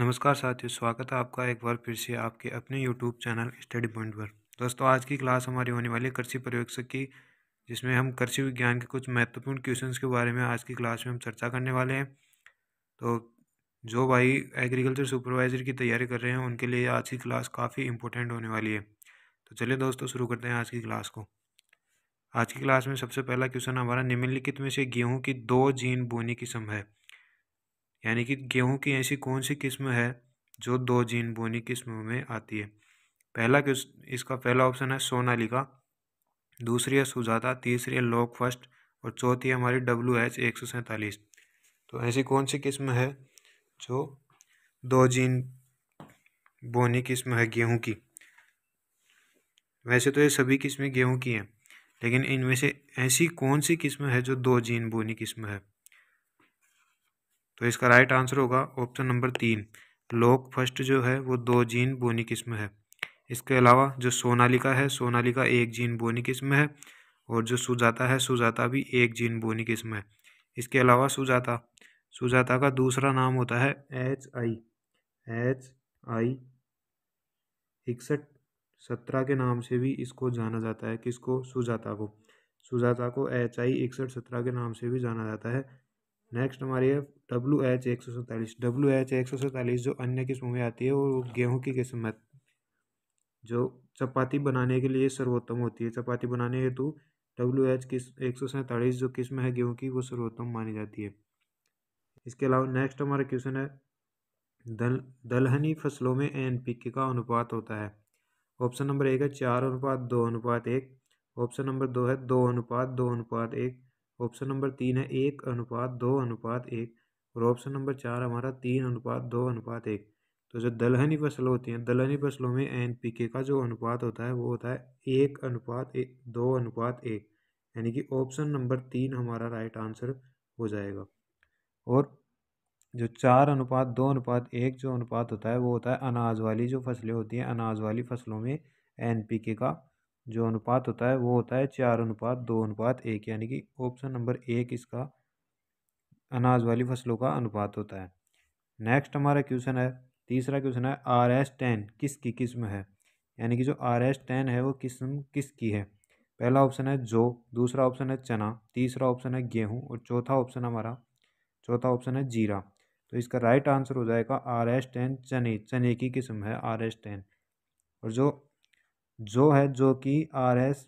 नमस्कार साथियों स्वागत है आपका एक बार फिर से आपके अपने यूट्यूब चैनल स्टडी पॉइंट पर दोस्तों आज की क्लास हमारी होने वाली है कृषि प्रयोगशक की जिसमें हम कृषि विज्ञान के कुछ महत्वपूर्ण क्वेश्चंस के बारे में आज की क्लास में हम चर्चा करने वाले हैं तो जो भाई एग्रीकल्चर सुपरवाइजर की तैयारी कर रहे हैं उनके लिए आज की क्लास काफ़ी इंपॉर्टेंट होने वाली है तो चलिए दोस्तों शुरू करते हैं आज की क्लास को आज की क्लास में सबसे पहला क्वेश्चन हमारा निम्नलिखित में से गेहूँ की दो जीन बोने की संभव है यानी कि गेहूं की ऐसी कौन सी किस्म है जो दो जीन बोनी किस्मों में आती है पहला किस इसका पहला ऑप्शन है सोनालिका दूसरी है सुजाता तीसरी है लोक फर्स्ट और चौथी हमारी डब्ल्यू एच एक सौ सैंतालीस तो ऐसी कौन सी किस्म है जो दो जीन बोनी किस्म है गेहूं की वैसे तो ये सभी किस्में गेहूं की हैं लेकिन इनमें से ऐसी कौन सी किस्म है जो दो जीन बोनी किस्म है तो इसका राइट आंसर होगा ऑप्शन नंबर तीन लोक फर्स्ट जो है वो दो जीन बोनी किस्म है इसके अलावा जो सोनालिका है सोनालिका एक जीन बोनी किस्म है और जो सुजाता है सुजाता भी एक जीन बोनी किस्म है इसके अलावा सुजाता सुजाता का दूसरा नाम होता है एच आई एच आई इकसठ सत्रह के नाम से भी इसको जाना जाता है किसको सुजाता को सुजाता को एच आई इकसठ सत्रह के नाम से भी जाना जाता है नेक्स्ट हमारी है डब्ल्यू एच एक सौ सैंतालीस डब्ल्यू एच एक सौ सैंतालीस जो अन्य किस्मों में आती है वो गेहूँ की किस्म है जो चपाती बनाने के लिए सर्वोत्तम होती है चपाती बनाने हेतु डब्ल्यू एच किस एक सौ सैंतालीस जो किस्म है गेहूँ की वो सर्वोत्तम मानी जाती है इसके अलावा नेक्स्ट हमारा क्वेश्चन है दल दलहनी फसलों में एन का अनुपात होता है ऑप्शन नंबर एक है चार अनुपात दो अनुपात एक ऑप्शन नंबर दो है दो अनुपात दो अनुपात एक ऑप्शन नंबर तीन है एक अनुपात दो अनुपात एक और ऑप्शन नंबर चार हमारा तीन अनुपात दो अनुपात एक तो जो दलहनी फसलें होती हैं दलहनी फसलों में एन पी के का जो अनुपात होता है वो होता है एक अनुपात एक दो अनुपात एक यानी कि ऑप्शन नंबर तीन हमारा राइट आंसर हो जाएगा और जो चार अनुपात दो अनुपात एक जो अनुपात होता है वो होता है अनाज वाली जो फसलें होती हैं अनाज वाली फसलों में एन पी के का जो अनुपात होता है वो होता है चार अनुपात दो अनुपात एक यानी कि ऑप्शन नंबर एक इसका अनाज वाली फसलों का अनुपात होता है नेक्स्ट हमारा क्वेश्चन है तीसरा क्वेश्चन है आर एस टेन किसकी किस्म है यानी कि जो आर एस टेन है वो किस्म किसकी है पहला ऑप्शन है जो दूसरा ऑप्शन है चना तीसरा ऑप्शन है गेहूँ और चौथा ऑप्शन हमारा चौथा ऑप्शन है जीरा तो इसका राइट आंसर हो जाएगा आर एस टेन चने चने की किस्म है आर एस टेन और जो जो है जो कि आर एस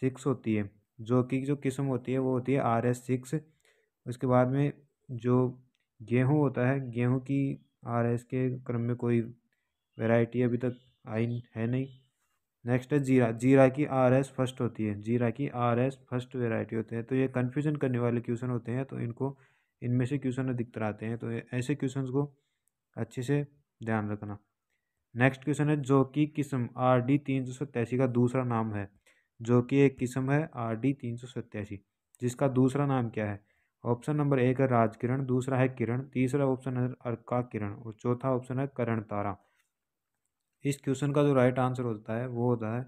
सिक्स होती है जो कि जो किस्म होती है वो होती है आर एस सिक्स उसके बाद में जो गेहूँ होता है गेहूँ की आर एस के क्रम में कोई वैरायटी अभी तक आई है नहीं नेक्स्ट है जीरा जीरा की आर एस फर्स्ट होती है जीरा की आर एस फर्स्ट वेराइटी होते हैं तो ये कन्फ्यूजन करने वाले क्वेश्चन होते हैं तो इनको इनमें से क्वेश्चन अधिकतर आते हैं तो ऐसे क्वेश्चन को अच्छे से ध्यान रखना नेक्स्ट क्वेश्चन है जो की किस्म आर डी तीन सौ सत्तासी का दूसरा नाम है जो कि एक किस्म है आर डी तीन सौ सत्तासी जिसका दूसरा नाम क्या है ऑप्शन नंबर एक है राजकिरण दूसरा है किरण तीसरा ऑप्शन है अर्का किरण और चौथा ऑप्शन है करण तारा इस क्वेश्चन का जो राइट आंसर होता है वो होता है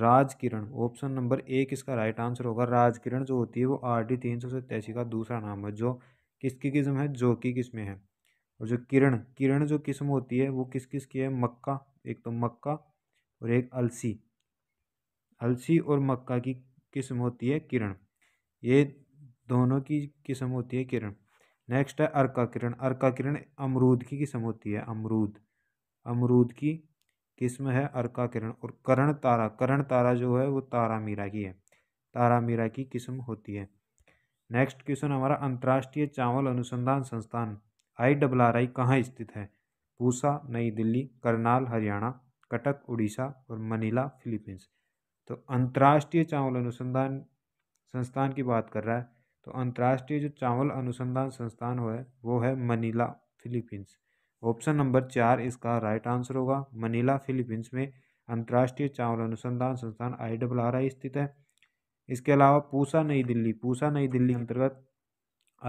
राजकिरण ऑप्शन नंबर एक इसका राइट आंसर होगा राजकिरण जो होती है वो आर डी तीन सौ सत्तासी का दूसरा नाम है जो किसकी किस्म है जो की किस्में है और जो किरण किरण जो किस्म होती है वो किस किस की है मक्का एक तो मक्का और एक अलसी अलसी और मक्का की किस्म होती है किरण ये दोनों की किस्म होती है किरण नेक्स्ट है अर्का किरण अर्का किरण अमरूद की किस्म होती है अमरूद अमरूद की किस्म है अर्का किरण और करण तारा करण तारा जो है वो तारा मीरा की है तारा मीरा की किस्म होती है नेक्स्ट क्वेश्चन हमारा अंतर्राष्ट्रीय चावल अनुसंधान संस्थान आई डबल आर आई कहाँ स्थित है पूसा नई दिल्ली करनाल हरियाणा कटक उड़ीसा और मनीला फिलीपींस तो अंतर्राष्ट्रीय चावल अनुसंधान संस्थान की बात कर रहा है तो अंतर्राष्ट्रीय जो चावल अनुसंधान संस्थान हो है वो है मनीला फिलीपींस ऑप्शन नंबर चार इसका राइट आंसर होगा मनीला फिलीपींस में अंतर्राष्ट्रीय चावल अनुसंधान संस्थान आई डब्ल आर आई स्थित है इसके अलावा पूसा नई दिल्ली पूसा नई दिल्ली अंतर्गत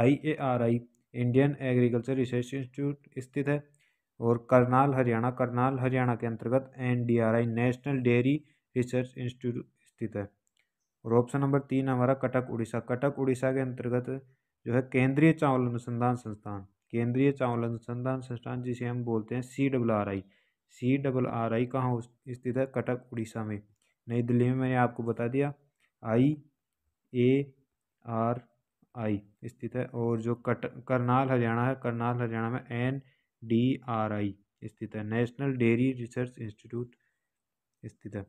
I A R I Indian agriculture research institute स्थित है और करनाल हरियाणा करनाल हरियाणा के अंतर्गत N national dairy research institute स्थित है और ऑप्शन नंबर तीन हमारा कटक उड़ीसा कटक उड़ीसा के अंतर्गत जो है केंद्रीय चावल अनुसंधान संस्थान केंद्रीय चावल अनुसंधान संस्थान जिसे हम बोलते हैं C W R I C W R I कहाँ स्थित है कटक उड़ीसा में नई दिल्ली में मैंने आपको बता दिया आई ए आर आई स्थित है और जो कट करनाल हरियाणा है करनाल हरियाणा में एन डी आर आई स्थित है नेशनल डेयरी रिसर्च इंस्टीट्यूट स्थित है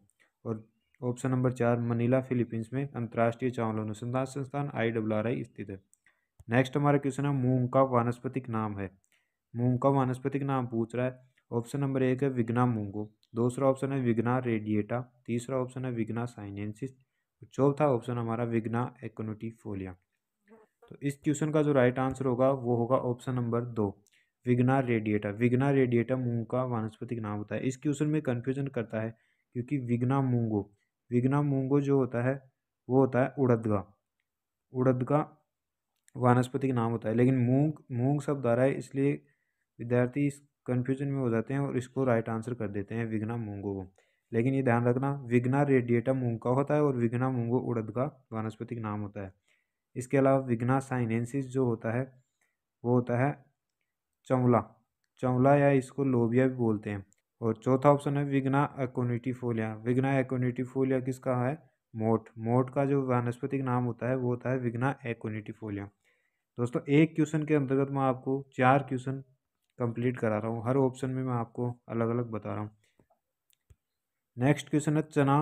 और ऑप्शन नंबर चार मनीला फिलीपींस में अंतर्राष्ट्रीय चावल अनुसंधान संस्थान आई डब्ल्यू आर आई स्थित है नेक्स्ट हमारा क्वेश्चन है मूंग का वानस्पतिक नाम है मूंग का वानस्पतिक नाम पूछ रहा है ऑप्शन नंबर एक है विग्ना मूंगो दूसरा ऑप्शन है विग्ना रेडिएटा तीसरा ऑप्शन है विग्ना साइनेंसिस चौथा ऑप्शन हमारा विग्ना फोलिया तो इस क्वेश्चन का जो राइट आंसर होगा वो होगा ऑप्शन नंबर दो विग्ना रेडिएटा विग्ना रेडिएटा मूंग का वनस्पतिक नाम होता है इस क्वेश्चन में कन्फ्यूजन करता है क्योंकि विग्ना मूंगो विग्ना मूंगो जो होता है वो होता है उड़दगा उड़दगा वनस्पतिक वानस्पतिक नाम होता है लेकिन मूंग मूंग शब्द आ रहा है इसलिए विद्यार्थी इस कन्फ्यूजन में हो जाते हैं और इसको राइट आंसर कर देते हैं विघ्ना मूंगो को लेकिन ये ध्यान रखना विघ्ना रेडिएटा मूंग का होता है और विघ्ना मूंगो उड़द का वनस्पतिक नाम होता है इसके अलावा विघ्ना साइनेंसिस जो होता है वो होता है चंवला चंवला या इसको लोबिया भी बोलते हैं और चौथा ऑप्शन है विघ्ना एकोनिटीफोलिया विघ्ना फोलिया किसका है मोट मोट का जो वनस्पतिक नाम होता है वो होता है विघ्ना फोलिया दोस्तों एक क्वेश्चन के अंतर्गत मैं आपको चार क्वेश्चन कंप्लीट करा रहा हूँ हर ऑप्शन में मैं आपको अलग अलग बता रहा हूँ नेक्स्ट क्वेश्चन है चना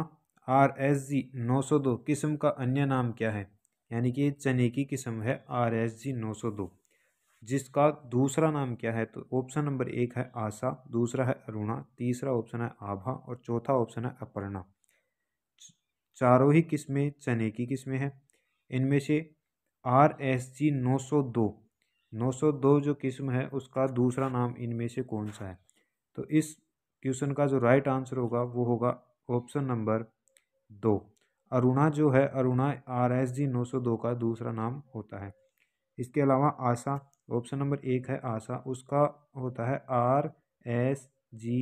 आर एस जी नौ सौ दो किस्म का अन्य नाम क्या है यानी कि चने की किस्म है आर एस जी नौ सौ दो जिसका दूसरा नाम क्या है तो ऑप्शन नंबर एक है आशा दूसरा है अरुणा तीसरा ऑप्शन है आभा और चौथा ऑप्शन है अपर्णा चारों ही किस्में चने की किस्में हैं इनमें से आर एस जी नौ सौ दो नौ सौ दो जो किस्म है उसका दूसरा नाम इनमें से कौन सा है तो इस क्वेश्चन का जो राइट आंसर होगा वो होगा ऑप्शन नंबर दो अरुणा जो है अरुणा आर एस जी नौ सौ दो का दूसरा नाम होता है इसके अलावा आशा ऑप्शन नंबर एक है आशा उसका होता है आर एस जी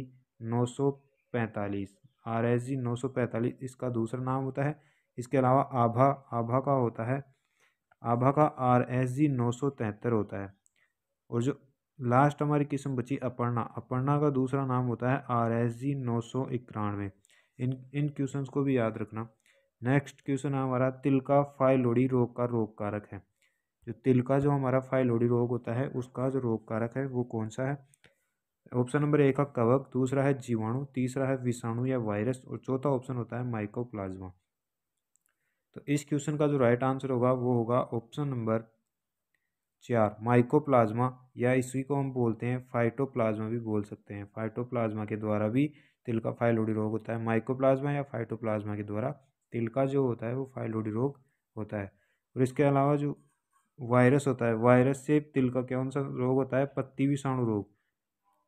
नौ सौ पैंतालीस आर एस जी नौ सौ पैंतालीस इसका दूसरा नाम होता है इसके अलावा आभा आभा का होता है आभा का आर एस जी नौ सौ तिहत्तर होता है और जो लास्ट हमारी किस्म बची अपर्णा अपर्णा का दूसरा नाम होता है आर एस जी नौ सौ इक्यानवे इन इन क्वेश्चंस को भी याद रखना नेक्स्ट क्वेश्चन है हमारा तिल का फाइलोडी रोग का रोग कारक है जो तिल का जो हमारा फाइलोडी रोग होता है उसका जो रोग कारक है वो कौन सा है ऑप्शन नंबर एक है कवक दूसरा है जीवाणु तीसरा है विषाणु या वायरस और चौथा ऑप्शन होता है माइकोप्लाज्मा तो इस क्वेश्चन का जो राइट आंसर होगा वो होगा ऑप्शन नंबर चार माइकोप्लाज्मा या इसी को हम बोलते हैं फाइटोप्लाज्मा भी बोल सकते हैं फाइटोप्लाज्मा के द्वारा भी तिल का फाइलोडी रोग होता है माइकोप्लाज्मा या फाइटोप्लाज्मा के द्वारा तिलका जो होता है वो फाइलोडी रोग होता है और इसके अलावा जो वायरस होता है वायरस से तिलका कौन सा रोग होता है पत्ती विषाणु रोग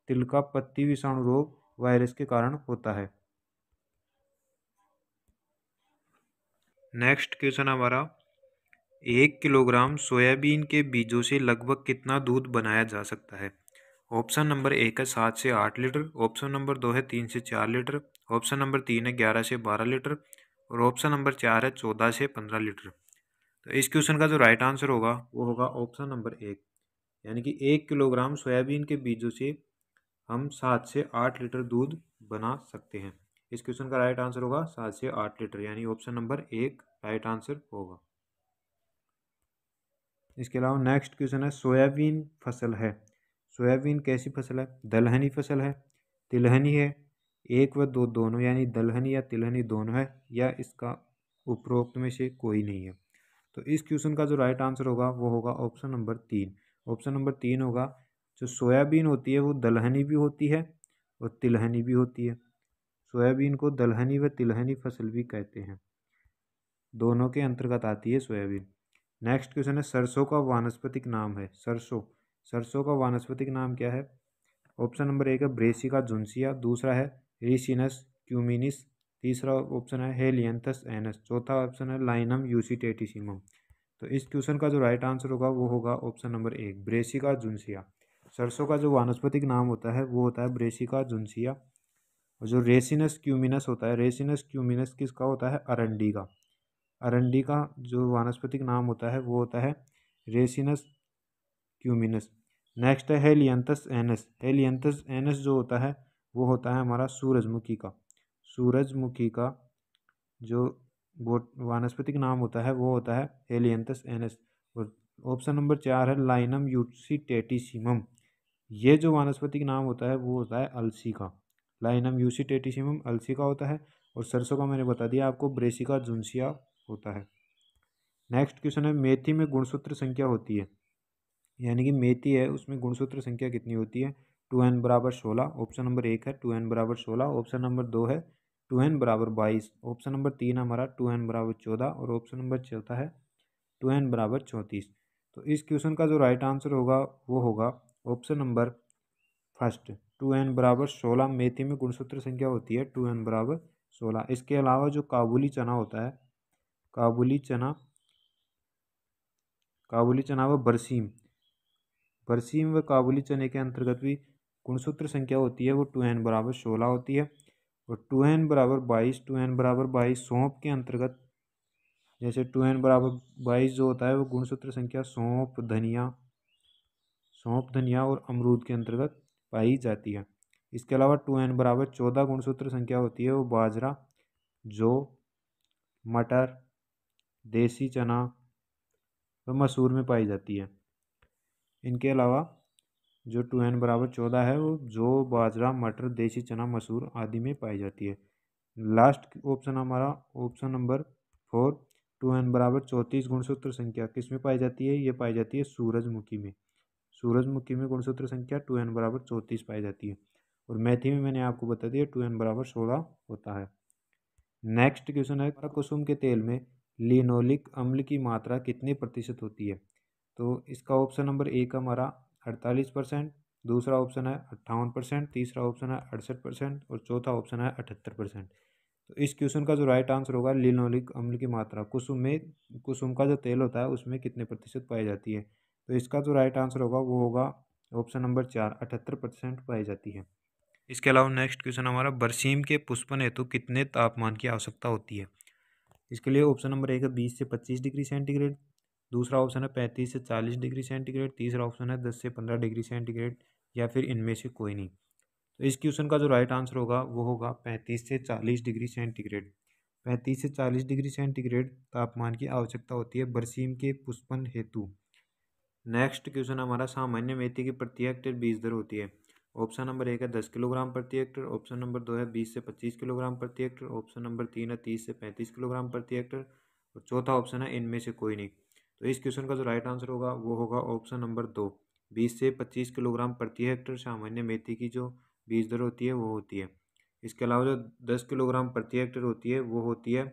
तिलका पत्ती विषाणु रोग वायरस के कारण होता है नेक्स्ट क्वेश्चन हमारा एक किलोग्राम सोयाबीन के बीजों से लगभग कितना दूध बनाया जा सकता है ऑप्शन नंबर एक है सात से आठ लीटर ऑप्शन नंबर दो है तीन से चार लीटर ऑप्शन नंबर तीन है ग्यारह से बारह लीटर और ऑप्शन नंबर चार है चौदह से पंद्रह लीटर तो इस क्वेश्चन का जो राइट आंसर होगा वो होगा ऑप्शन नंबर एक यानी कि एक किलोग्राम सोयाबीन के बीजों से हम सात से आठ लीटर दूध बना सकते हैं इस क्वेश्चन का राइट आंसर होगा सात से आठ लीटर यानी ऑप्शन नंबर एक राइट आंसर होगा इसके अलावा नेक्स्ट क्वेश्चन है सोयाबीन फसल है सोयाबीन कैसी फसल है दलहनी फसल है तिलहनी है एक व दो दोनों यानी दलहन या तिलहनी दोनों है या इसका उपरोक्त में से कोई नहीं है तो इस क्वेश्चन का जो राइट आंसर होगा वो होगा ऑप्शन नंबर तीन ऑप्शन नंबर तीन होगा जो सोयाबीन होती है वो दलहनी भी होती है और तिलहनी भी होती है सोयाबीन को दलहनी व तिलहनी फसल भी कहते हैं दोनों के अंतर्गत आती है सोयाबीन नेक्स्ट क्वेश्चन है सरसों का वानस्पतिक नाम है सरसों सरसों का वानस्पतिक नाम क्या है ऑप्शन नंबर एक है ब्रेसिका झुंसिया दूसरा है रेसिनस क्यूमिनिस तीसरा ऑप्शन है हेलियंथस एनस चौथा ऑप्शन है लाइनम यूसीटेटिसिमम तो इस क्वेश्चन का जो राइट आंसर होगा वो होगा ऑप्शन नंबर एक ब्रेसिका जुनसिया सरसों का जो वानस्पतिक नाम होता है वो होता है ब्रेसिका जुनसिया और जो रेसिनस क्यूमिनस होता है रेसिनस क्यूमिनस किसका होता है अरंडी का अरंडी का जो वानस्पतिक नाम होता है वो होता है रेसिनस क्यूमिनस नेक्स्ट है हेलियंथस एनस हेलियंथस एनस जो होता है वो होता है हमारा सूरजमुखी का सूरजमुखी का जो बोट वानस्पतिक नाम होता है वो होता है हेलियंथस एनस और ऑप्शन नंबर चार है लाइनम यूसीटेटिसिमम ये जो वानस्पतिक नाम होता है वो होता है अलसी का लाइनम यूसी टेटिसम अलसी का होता है और सरसों का मैंने बता दिया आपको ब्रेसिका जुनसिया होता है नेक्स्ट क्वेश्चन है मेथी में गुणसूत्र संख्या होती है यानी कि मेथी है उसमें गुणसूत्र संख्या कितनी होती है टू एन बराबर सोलह ऑप्शन नंबर एक है टू एन बराबर सोलह ऑप्शन नंबर दो है टू एन बराबर बाईस ऑप्शन नंबर तीन हमारा टू एन बराबर चौदह और ऑप्शन नंबर चौथा है टू एन बराबर चौंतीस तो इस क्वेश्चन का जो राइट आंसर होगा वो होगा option number first two n बराबर सोलह मेथी में गुणसूत्र संख्या होती है टू एन बराबर सोलह इसके अलावा जो काबुली चना होता है काबुली चना काबुली चना व बरसीम बरसीम व काबुली चने के अंतर्गत भी गुणसूत्र संख्या होती है वो टू एन बराबर सोलह होती है और टू एन बराबर बाईस टू एन बराबर बाईस सौंप के अंतर्गत जैसे टू एन बराबर बाईस जो होता है वो गुणसूत्र संख्या सौंप धनिया सौंप धनिया और अमरूद के अंतर्गत पाई जाती है इसके अलावा टू एन बराबर चौदह गुणसूत्र संख्या होती है वो बाजरा जो मटर देसी चना व मसूर में पाई जाती है इनके अलावा जो टू एन बराबर चौदह है वो जो बाजरा मटर देसी चना मसूर आदि में पाई जाती है लास्ट ऑप्शन हमारा option number four two n बराबर चौंतीस गुणसूत्र संख्या किस में पाई जाती है ये पाई जाती है सूरजमुखी में सूरजमुखी में गुणसूत्र संख्या टू एन बराबर चौंतीस पाई जाती है और मैथी में मैंने आपको बता दिया टू एन बराबर सोलह होता है नेक्स्ट क्वेश्चन है कुसुम के तेल में लिनोलिक अम्ल की मात्रा कितने प्रतिशत होती है तो इसका ऑप्शन नंबर एक हमारा अड़तालीस परसेंट दूसरा ऑप्शन है अट्ठावन परसेंट तीसरा ऑप्शन है अड़सठ परसेंट और चौथा ऑप्शन है अठहत्तर परसेंट तो इस क्वेश्चन का जो राइट आंसर होगा लिनोलिक अम्ल की मात्रा कुसुम में कुसुम का जो तेल होता है उसमें कितने प्रतिशत पाई जाती है तो इसका जो राइट आंसर होगा वो होगा ऑप्शन नंबर चार अठहत्तर परसेंट पाई जाती है इसके अलावा नेक्स्ट क्वेश्चन हमारा बरसीम के पुष्पन हेतु कितने तापमान की आवश्यकता होती है इसके लिए ऑप्शन नंबर एक है बीस से पच्चीस डिग्री सेंटीग्रेड दूसरा ऑप्शन है पैंतीस से चालीस डिग्री सेंटीग्रेड तीसरा ऑप्शन है दस से पंद्रह डिग्री सेंटीग्रेड या फिर इनमें से कोई नहीं तो इस क्वेश्चन का जो राइट आंसर होगा वो होगा पैंतीस से चालीस डिग्री सेंटीग्रेड पैंतीस से चालीस डिग्री सेंटीग्रेड तापमान की आवश्यकता होती है बरसीम के पुष्पन हेतु नेक्स्ट क्वेश्चन हमारा सामान्य मेथी की प्रति हेक्टेयर बीज दर होती है ऑप्शन नंबर एक है दस किलोग्राम प्रति हेक्टर ऑप्शन नंबर दो है बीस से पच्चीस किलोग्राम प्रति हेक्टर ऑप्शन नंबर तीन है तीस से पैंतीस किलोग्राम प्रति हेक्टर और चौथा ऑप्शन है इनमें से कोई नहीं तो इस क्वेश्चन का जो राइट आंसर होगा वो होगा ऑप्शन नंबर दो बीस से पच्चीस किलोग्राम प्रति हेक्टर सामान्य मेथी की जो बीज दर होती है वो होती है इसके अलावा जो दस किलोग्राम प्रति हेक्टर होती है वो होती है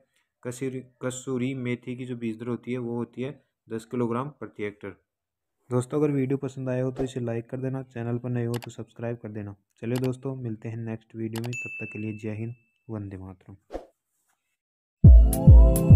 कसूरी कसूरी मेथी की जो बीज दर होती है वो होती है दस किलोग्राम प्रति हेक्टर दोस्तों अगर वीडियो पसंद आया हो तो इसे लाइक कर देना चैनल पर नए हो तो सब्सक्राइब कर देना चलिए दोस्तों मिलते हैं नेक्स्ट वीडियो में तब तक के लिए जय हिंद वंदे मातरम